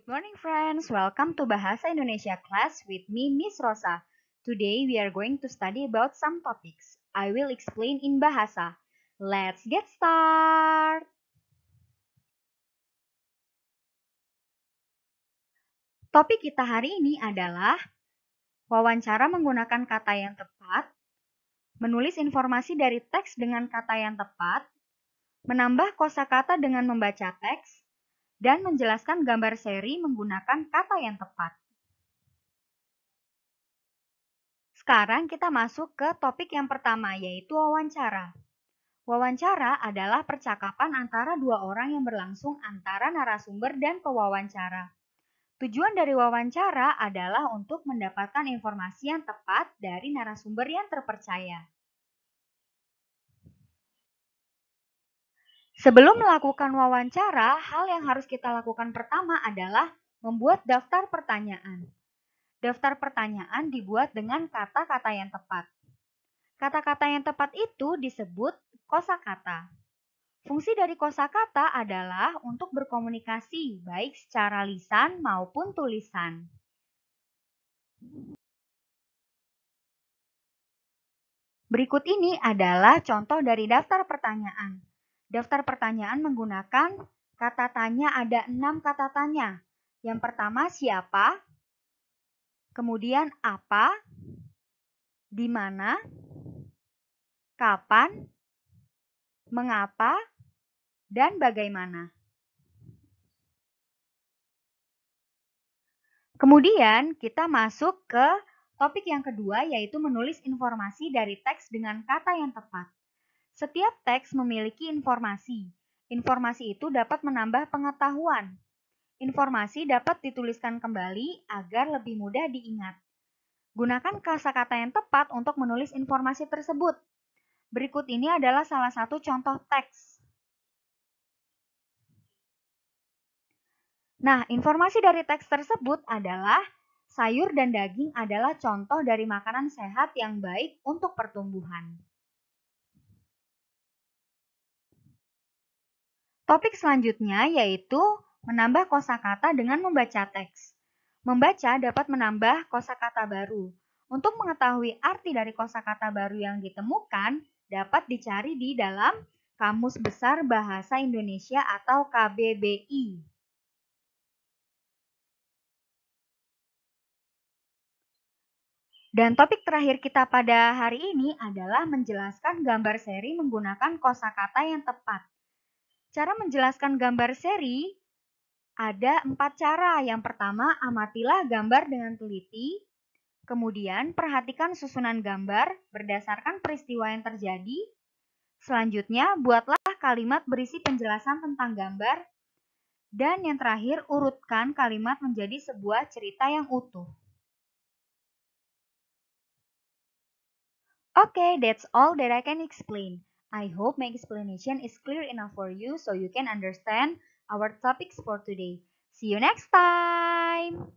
Good morning friends, welcome to Bahasa Indonesia class with me Miss Rosa. Today we are going to study about some topics. I will explain in Bahasa. Let's get started. Topik kita hari ini adalah wawancara menggunakan kata yang tepat, menulis informasi dari teks dengan kata yang tepat, menambah kosakata dengan membaca teks, dan menjelaskan gambar seri menggunakan kata yang tepat. Sekarang kita masuk ke topik yang pertama yaitu wawancara. Wawancara adalah percakapan antara dua orang yang berlangsung antara narasumber dan pewawancara. Tujuan dari wawancara adalah untuk mendapatkan informasi yang tepat dari narasumber yang terpercaya. Sebelum melakukan wawancara, hal yang harus kita lakukan pertama adalah membuat daftar pertanyaan. Daftar pertanyaan dibuat dengan kata-kata yang tepat. Kata-kata yang tepat itu disebut kosakata. Fungsi dari kosakata adalah untuk berkomunikasi baik secara lisan maupun tulisan. Berikut ini adalah contoh dari daftar pertanyaan. Daftar pertanyaan menggunakan kata tanya ada enam kata tanya. Yang pertama siapa, kemudian apa, di mana, kapan, mengapa, dan bagaimana. Kemudian kita masuk ke topik yang kedua yaitu menulis informasi dari teks dengan kata yang tepat. Setiap teks memiliki informasi. Informasi itu dapat menambah pengetahuan. Informasi dapat dituliskan kembali agar lebih mudah diingat. Gunakan kata-kata yang tepat untuk menulis informasi tersebut. Berikut ini adalah salah satu contoh teks. Nah, informasi dari teks tersebut adalah sayur dan daging adalah contoh dari makanan sehat yang baik untuk pertumbuhan. Topik selanjutnya yaitu menambah kosakata dengan membaca teks. Membaca dapat menambah kosakata baru. Untuk mengetahui arti dari kosakata baru yang ditemukan, dapat dicari di dalam Kamus Besar Bahasa Indonesia atau KBBI. Dan topik terakhir kita pada hari ini adalah menjelaskan gambar seri menggunakan kosakata yang tepat. Cara menjelaskan gambar seri ada empat cara. Yang pertama, amatilah gambar dengan teliti. Kemudian, perhatikan susunan gambar berdasarkan peristiwa yang terjadi. Selanjutnya, buatlah kalimat berisi penjelasan tentang gambar. Dan yang terakhir, urutkan kalimat menjadi sebuah cerita yang utuh. Okay, that's all that I can explain. I hope my explanation is clear enough for you so you can understand our topics for today. See you next time!